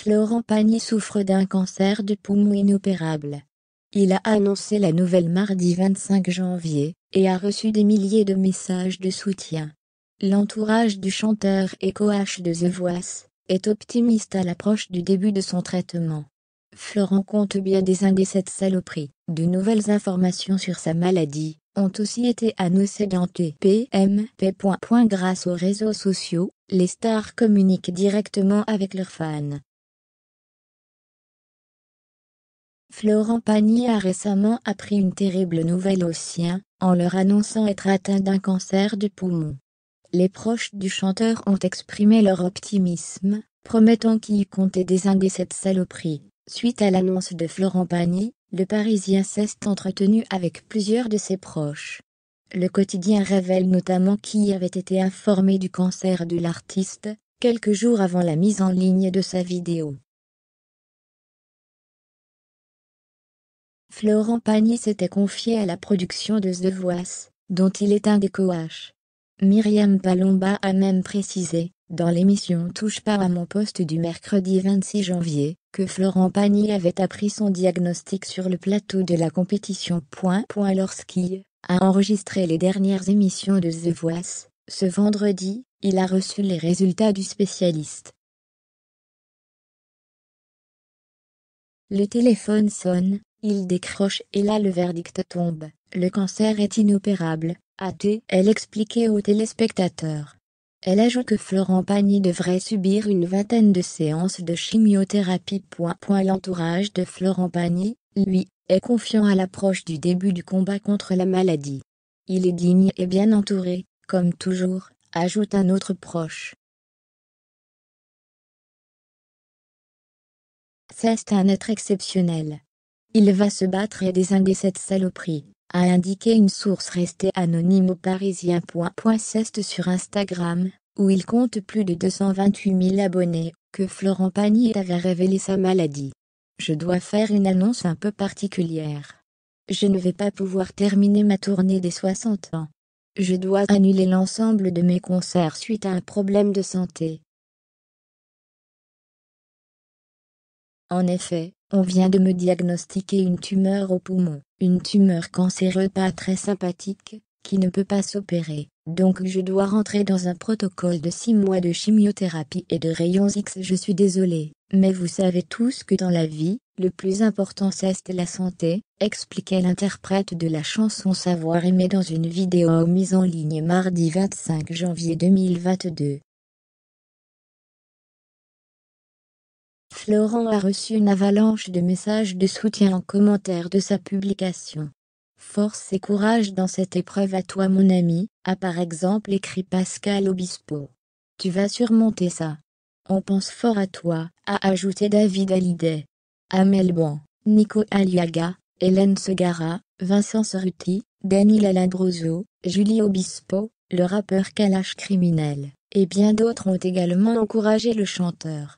Florent Pagny souffre d'un cancer du poumon inopérable. Il a annoncé la nouvelle mardi 25 janvier, et a reçu des milliers de messages de soutien. L'entourage du chanteur et H de The Voice est optimiste à l'approche du début de son traitement. Florent compte bien des cette saloperie. De nouvelles informations sur sa maladie ont aussi été annoncées dans TPMP. Grâce aux réseaux sociaux, les stars communiquent directement avec leurs fans. Florent Pagny a récemment appris une terrible nouvelle aux siens, en leur annonçant être atteint d'un cancer du poumon. Les proches du chanteur ont exprimé leur optimisme, promettant qu'ils comptait désinguer cette saloperie. Suite à l'annonce de Florent Pagny, le Parisien s'est entretenu avec plusieurs de ses proches. Le quotidien révèle notamment qu'il avait été informé du cancer de l'artiste, quelques jours avant la mise en ligne de sa vidéo. Florent Pagny s'était confié à la production de The Voice, dont il est un des coaches. Myriam Palomba a même précisé, dans l'émission Touche pas à mon poste du mercredi 26 janvier, que Florent Pagny avait appris son diagnostic sur le plateau de la compétition. lorsqu'il a enregistré les dernières émissions de The Voice, ce vendredi, il a reçu les résultats du spécialiste. Le téléphone sonne, il décroche et là le verdict tombe, le cancer est inopérable, a-t-elle expliqué aux téléspectateurs. Elle ajoute que Florent Pagny devrait subir une vingtaine de séances de chimiothérapie. L'entourage de Florent Pagny, lui, est confiant à l'approche du début du combat contre la maladie. Il est digne et bien entouré, comme toujours, ajoute un autre proche. C'est un être exceptionnel. Il va se battre et désinguer cette saloperie, a indiqué une source restée anonyme au parisien. sur Instagram, où il compte plus de 228 000 abonnés, que Florent Pagny avait révélé sa maladie. Je dois faire une annonce un peu particulière. Je ne vais pas pouvoir terminer ma tournée des 60 ans. Je dois annuler l'ensemble de mes concerts suite à un problème de santé. En effet, on vient de me diagnostiquer une tumeur au poumon, une tumeur cancéreuse pas très sympathique, qui ne peut pas s'opérer, donc je dois rentrer dans un protocole de 6 mois de chimiothérapie et de rayons X. Je suis désolé, mais vous savez tous que dans la vie, le plus important c'est la santé, expliquait l'interprète de la chanson Savoir aimer dans une vidéo mise en ligne mardi 25 janvier 2022. Laurent a reçu une avalanche de messages de soutien en commentaire de sa publication. Force et courage dans cette épreuve à toi mon ami, a par exemple écrit Pascal Obispo. Tu vas surmonter ça. On pense fort à toi, a ajouté David Hallyday. Amel Bon, Nico Aliaga, Hélène Segara, Vincent Cerruti, Daniel Aladroso, Julie Obispo, le rappeur Kalash criminel, et bien d'autres ont également encouragé le chanteur.